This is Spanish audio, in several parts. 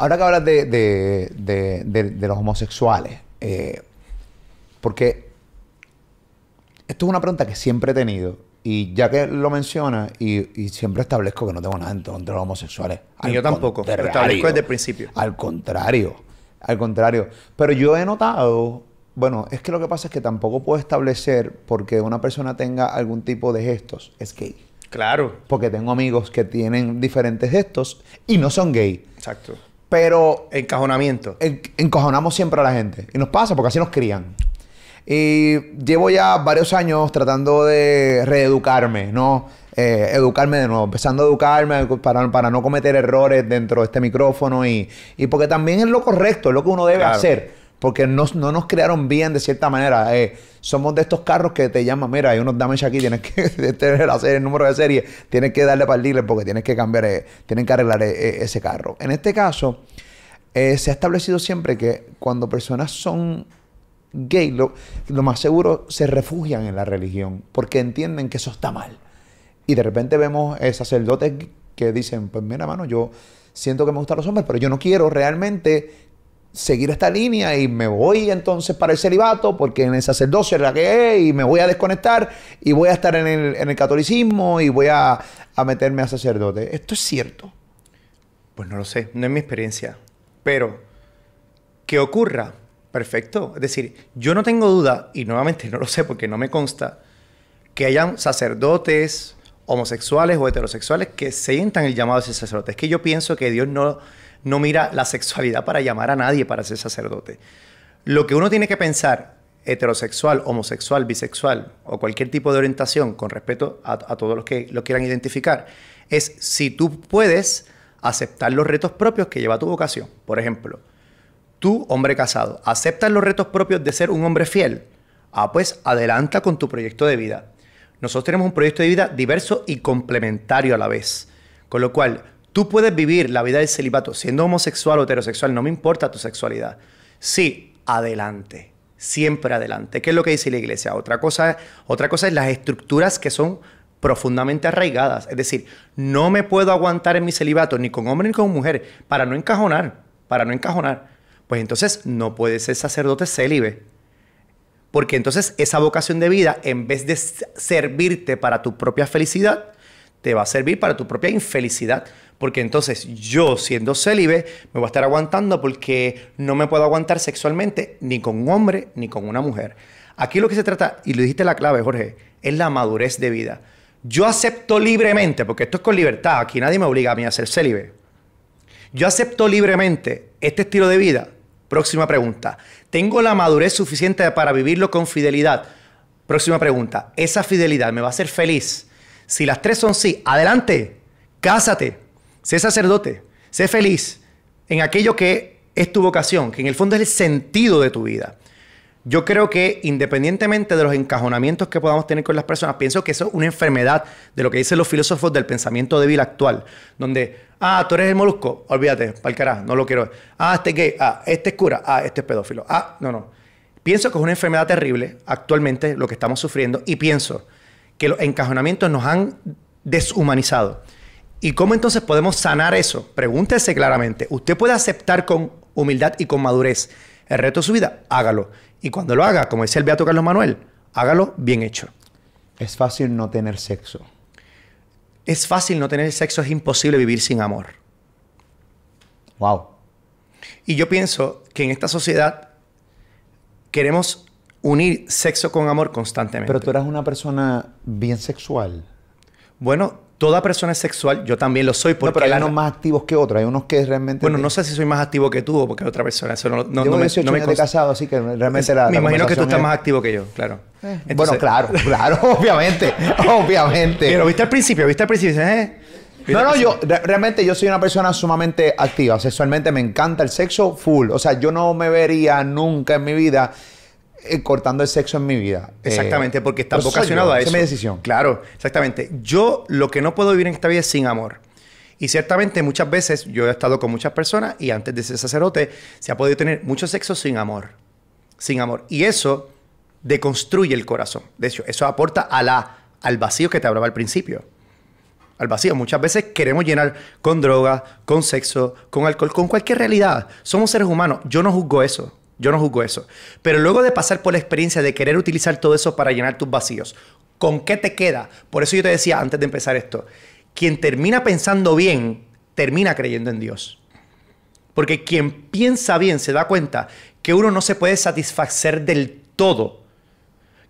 Ahora que hablas de, los homosexuales, eh, porque esto es una pregunta que siempre he tenido. Y ya que lo mencionas, y, siempre establezco que no tengo nada en contra de los homosexuales. yo tampoco. establezco desde el principio. Al contrario. Al contrario. Pero yo he notado. Bueno, es que lo que pasa es que tampoco puedo establecer porque una persona tenga algún tipo de gestos. Es gay. Claro. Porque tengo amigos que tienen diferentes gestos y no son gay. Exacto. Pero. Encajonamiento. encajonamos siempre a la gente. Y nos pasa porque así nos crían. Y llevo ya varios años tratando de reeducarme, ¿no? Eh, educarme de nuevo, empezando a educarme para, no cometer errores dentro de este micrófono y, porque también es lo correcto, es lo que uno debe hacer porque no, nos crearon bien de cierta manera. Eh, somos de estos carros que te llaman, mira, hay unos damage aquí, tienes que tener hacer el número de serie, tienes que darle para el dealer porque tienes que cambiar, eh, tienen que arreglar eh, ese carro. En este caso, se ha establecido siempre que cuando personas son gay, lo, más seguro se refugian en la religión porque entienden que eso está mal. Y de repente vemos sacerdotes que dicen, pues mira, mano, yo siento que me gustan los hombres, pero yo no quiero realmente seguir esta línea y me voy entonces para el celibato, porque en el sacerdocio es la que y me voy a desconectar y voy a estar en el, en el catolicismo y voy a, a, meterme a sacerdote. ¿Esto es cierto? Pues no lo sé, no es mi experiencia. Pero, que ocurra? Perfecto. Es decir, yo no tengo duda, y nuevamente no lo sé porque no me consta, que hayan sacerdotes, homosexuales o heterosexuales que se sientan el llamado de ser sacerdote. Es que yo pienso que Dios no, no mira la sexualidad para llamar a nadie para ser sacerdote. Lo que uno tiene que pensar, heterosexual, homosexual, bisexual o cualquier tipo de orientación con respecto a, a todos los que lo quieran identificar, es si tú puedes aceptar los retos propios que lleva tu vocación. Por ejemplo, tú, hombre casado, aceptas los retos propios de ser un hombre fiel. Ah, pues adelanta con tu proyecto de vida. Nosotros tenemos un proyecto de vida diverso y complementario a la vez. Con lo cual, tú puedes vivir la vida del celibato siendo homosexual o heterosexual, no me importa tu sexualidad. Sí, adelante, siempre adelante. ¿Qué es lo que dice la iglesia? Otra cosa, otra cosa es las estructuras que son profundamente arraigadas. Es decir, no me puedo aguantar en mi celibato ni con hombre ni con mujer para no encajonar, para no encajonar. Pues entonces no puedes ser sacerdote célibe. Porque entonces esa vocación de vida, en vez de servirte para tu propia felicidad, te va a servir para tu propia infelicidad. Porque entonces yo, siendo célibe, me voy a estar aguantando porque no me puedo aguantar sexualmente ni con un hombre ni con una mujer. Aquí lo que se trata, y lo dijiste la clave, Jorge, es la madurez de vida. Yo acepto libremente, porque esto es con libertad, aquí nadie me obliga a mí a ser célibe. Yo acepto libremente este estilo de vida Próxima pregunta. ¿Tengo la madurez suficiente para vivirlo con fidelidad? Próxima pregunta. ¿Esa fidelidad me va a hacer feliz? Si las tres son sí, adelante, cásate, sé sacerdote, sé feliz en aquello que es tu vocación, que en el fondo es el sentido de tu vida. Yo creo que independientemente de los encajonamientos que podamos tener con las personas, pienso que eso es una enfermedad de lo que dicen los filósofos del pensamiento débil actual, donde, ah, tú eres el molusco, olvídate, palcará, no lo quiero. Ah, este gay, ah, este es cura, ah, este es pedófilo, ah, no, no. Pienso que es una enfermedad terrible actualmente lo que estamos sufriendo y pienso que los encajonamientos nos han deshumanizado. ¿Y cómo entonces podemos sanar eso? Pregúntese claramente. Usted puede aceptar con humildad y con madurez el reto de su vida, hágalo. Y cuando lo haga, como dice el Beato Carlos Manuel, hágalo bien hecho. Es fácil no tener sexo. Es fácil no tener sexo, es imposible vivir sin amor. Wow. Y yo pienso que en esta sociedad queremos unir sexo con amor constantemente. Pero tú eras una persona bien sexual. Bueno, Toda persona es sexual, yo también lo soy. Porque pero hay la... unos más activos que otros, hay unos que realmente... Bueno, no sé si soy más activo que tú o porque otra persona, eso no, no me, he casado, así que realmente es, la Me imagino que tú estás más activo que yo, claro. Eh, bueno, claro, claro, obviamente, obviamente. Pero viste al principio, viste al principio, eh". No, no, yo realmente yo soy una persona sumamente activa. Sexualmente me encanta el sexo full. O sea, yo no me vería nunca en mi vida eh, cortando el sexo en mi vida. Eh, exactamente, porque estás vocacionado a eso. Esa es mi decisión. Claro, exactamente. Yo lo que no puedo vivir en esta vida es sin amor. Y ciertamente muchas veces yo he estado con muchas personas y antes de ser sacerdote se ha podido tener mucho sexo sin amor. Sin amor. Y eso deconstruye el corazón. De hecho, eso aporta a la, al vacío que te hablaba al principio. Al vacío. Muchas veces queremos llenar con drogas, con sexo, con alcohol, con cualquier realidad. Somos seres humanos. Yo no juzgo eso. Yo no juzgo eso. Pero luego de pasar por la experiencia de querer utilizar todo eso para llenar tus vacíos, ¿con qué te queda? Por eso yo te decía antes de empezar esto, quien termina pensando bien, termina creyendo en Dios. Porque quien piensa bien se da cuenta que uno no se puede satisfacer del todo,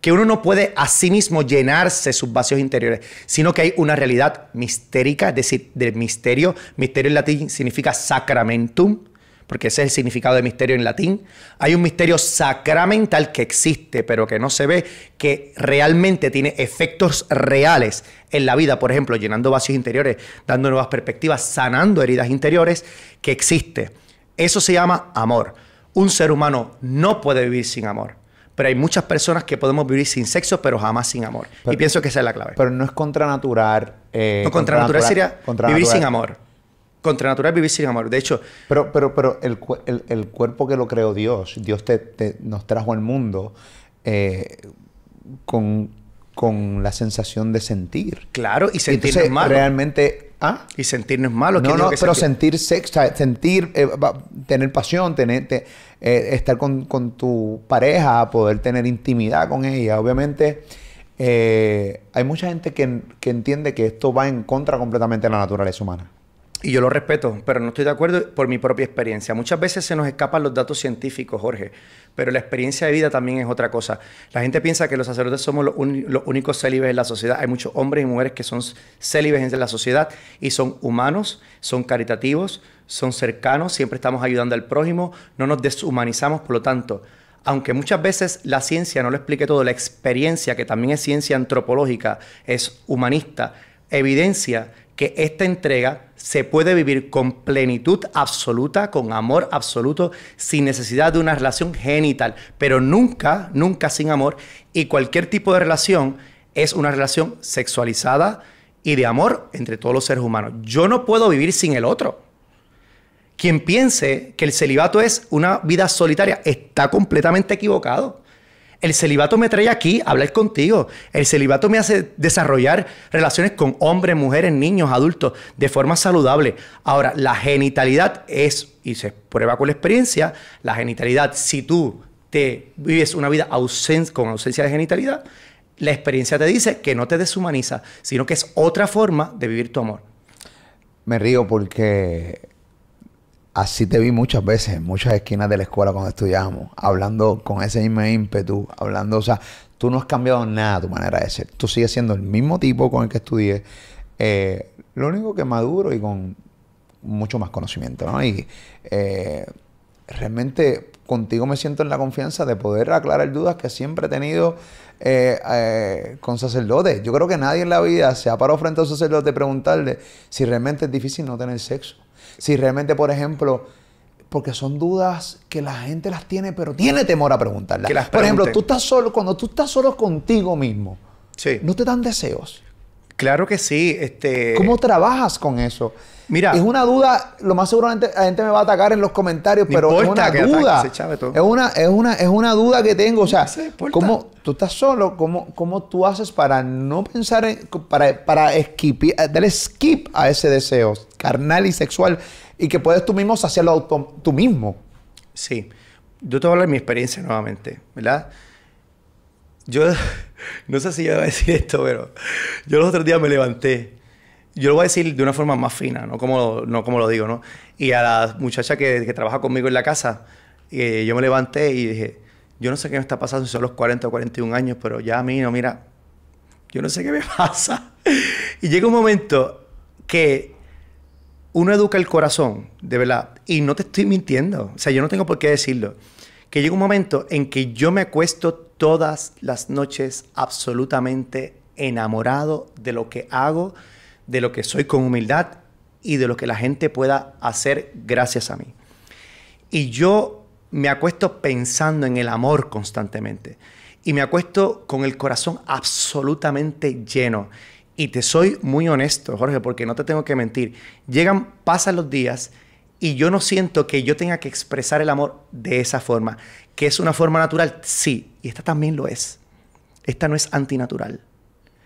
que uno no puede a sí mismo llenarse sus vacíos interiores, sino que hay una realidad mistérica, es decir, del misterio. Misterio en latín significa sacramentum, porque ese es el significado de misterio en latín. Hay un misterio sacramental que existe, pero que no se ve, que realmente tiene efectos reales en la vida, por ejemplo, llenando vacíos interiores, dando nuevas perspectivas, sanando heridas interiores, que existe. Eso se llama amor. Un ser humano no puede vivir sin amor pero hay muchas personas que podemos vivir sin sexo, pero jamás sin amor. y pienso que esa es la clave. Pero no es contranatural. Eh, no, sería vivir sin amor. Contra natural vivir sin amor. De hecho. Pero, pero, pero el, cuerpo que lo creó Dios, Dios te, te nos trajo al mundo eh, con, la sensación de sentir. Claro, y sentirnos mal. Realmente. ¿ah? Y sentirnos no malo. No, no, pero sentir, sexo, sentir, eh, tener pasión, tener, eh, estar con, tu pareja, poder tener intimidad con ella. Obviamente. hay mucha gente que, que entiende que esto va en contra completamente de la naturaleza humana. Y yo lo respeto, pero no estoy de acuerdo por mi propia experiencia. Muchas veces se nos escapan los datos científicos, Jorge, pero la experiencia de vida también es otra cosa. La gente piensa que los sacerdotes somos los, únicos célibes en la sociedad. Hay muchos hombres y mujeres que son célibes en la sociedad y son humanos, son caritativos, son cercanos, siempre estamos ayudando al prójimo, no nos deshumanizamos, por lo tanto, aunque muchas veces la ciencia no lo explique todo, la experiencia, que también es ciencia antropológica, es humanista, evidencia que esta entrega se puede vivir con plenitud absoluta, con amor absoluto, sin necesidad de una relación genital, pero nunca, nunca sin amor. Y cualquier tipo de relación es una relación sexualizada y de amor entre todos los seres humanos. Yo no puedo vivir sin el otro. Quien piense que el celibato es una vida solitaria está completamente equivocado. El celibato me trae aquí a hablar contigo. El celibato me hace desarrollar relaciones con hombres, mujeres, niños, adultos, de forma saludable. Ahora, la genitalidad es, y se prueba con la experiencia, la genitalidad, si tú te vives una vida con ausencia de genitalidad, la experiencia te dice que no te deshumaniza, sino que es otra forma de vivir tu amor. Me río porque Así te vi muchas veces, en muchas esquinas de la escuela cuando estudiábamos, hablando con ese mismo ímpetu, hablando, o sea, tú no has cambiado nada tu manera de ser. Tú sigues siendo el mismo tipo con el que estudié, eh, lo único que maduro y con mucho más conocimiento, ¿no? Y eh, realmente contigo me siento en la confianza de poder aclarar dudas que siempre he tenido eh, con sacerdotes. Yo creo que nadie en la vida se ha parado frente a un sacerdote y preguntarle si realmente es difícil no tener sexo. Si realmente, por ejemplo, porque son dudas que la gente las tiene, pero tiene temor a preguntarlas. Por ejemplo, tú estás solo, cuando tú estás solo contigo mismo, no te dan deseos. Claro que sí. Este ¿Cómo trabajas con eso? Mira, es una duda, lo más seguramente la gente me va a atacar en los comentarios, pero es una duda. es una, es una, es una duda que tengo. O sea, ¿cómo tú estás solo? ¿Cómo, ¿Cómo tú haces para no pensar en, para, para darle skip a ese deseo carnal y sexual? Y que puedes tú mismo saciarlo tú mismo. Sí. Yo te voy a hablar de mi experiencia nuevamente, ¿verdad? Yo no sé si yo iba a decir esto, pero yo los otros días me levanté. Yo lo voy a decir de una forma más fina, no como, no como lo digo, ¿no? Y a la muchacha que, trabaja conmigo en la casa, eh, yo me levanté y dije, yo no sé qué me está pasando, si son los 40 o 41 años, pero ya a mí, no, mira, yo no sé qué me pasa. y llega un momento que uno educa el corazón, de verdad, y no te estoy mintiendo, o sea, yo no tengo por qué decirlo que llega un momento en que yo me acuesto todas las noches absolutamente enamorado de lo que hago, de lo que soy con humildad y de lo que la gente pueda hacer gracias a mí. Y yo me acuesto pensando en el amor constantemente. Y me acuesto con el corazón absolutamente lleno. Y te soy muy honesto, Jorge, porque no te tengo que mentir. Llegan, pasan los días y yo no siento que yo tenga que expresar el amor de esa forma. ¿Que es una forma natural? Sí. Y esta también lo es. Esta no es antinatural.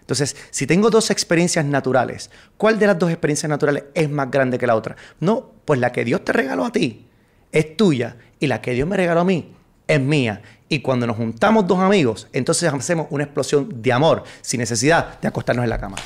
Entonces, si tengo dos experiencias naturales, ¿cuál de las dos experiencias naturales es más grande que la otra? No, pues la que Dios te regaló a ti es tuya y la que Dios me regaló a mí es mía. Y cuando nos juntamos dos amigos, entonces hacemos una explosión de amor sin necesidad de acostarnos en la cama.